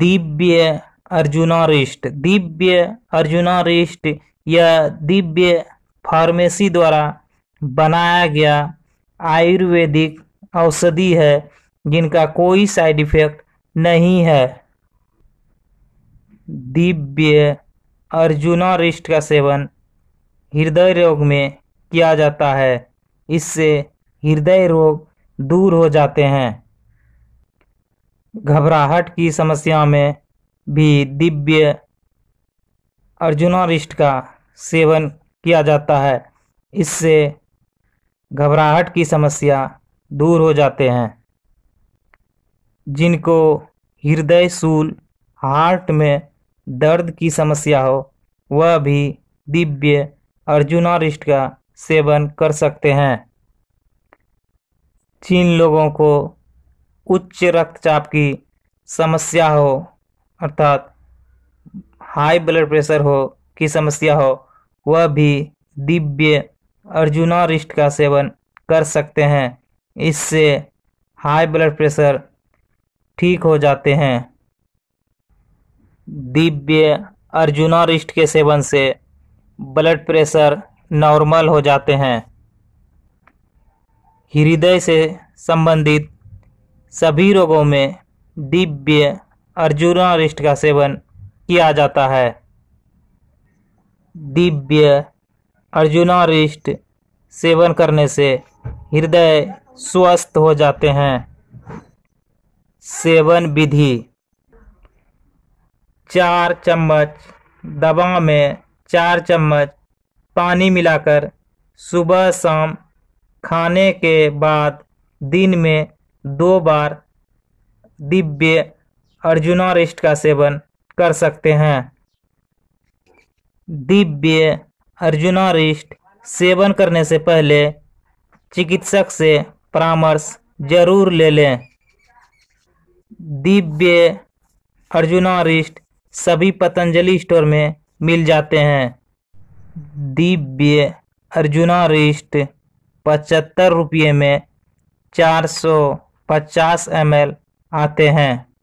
दिव्य अर्जुनारिष्ट दिव्य अर्जुनारिष्ट यह दिव्य फार्मेसी द्वारा बनाया गया आयुर्वेदिक औषधि है जिनका कोई साइड इफेक्ट नहीं है दिव्य अर्जुनारिष्ट का सेवन हृदय रोग में किया जाता है इससे हृदय रोग दूर हो जाते हैं घबराहट की समस्या में भी दिव्य अर्जुनारिष्ट का सेवन किया जाता है इससे घबराहट की समस्या दूर हो जाते हैं जिनको हृदय सूल हार्ट में दर्द की समस्या हो वह भी दिव्य अर्जुनारिष्ट का सेवन कर सकते हैं जिन लोगों को उच्च रक्तचाप की समस्या हो अर्थात हाई ब्लड प्रेशर हो की समस्या हो वह भी दिव्य अर्जुना रिष्ट का सेवन कर सकते हैं इससे हाई ब्लड प्रेशर ठीक हो जाते हैं दिव्य अर्जुना रिष्ट के सेवन से ब्लड प्रेशर नॉर्मल हो जाते हैं हृदय से संबंधित सभी रोगों में दिव्य अर्जुना रिष्ट का सेवन किया जाता है दिव्य अर्जुना रिष्ट सेवन करने से हृदय स्वस्थ हो जाते हैं सेवन विधि चार चम्मच दवा में चार चम्मच पानी मिलाकर सुबह शाम खाने के बाद दिन में दो बार दिव्य अर्जुना रिष्ट का सेवन कर सकते हैं दिव्य अर्जुना रिष्ट सेवन करने से पहले चिकित्सक से परामर्श जरूर ले लें दिव्य अर्जुना रिष्ट सभी पतंजलि स्टोर में मिल जाते हैं दिव्य अर्जुना रिष्ट पचहत्तर रुपये में चार सौ पचास एम आते हैं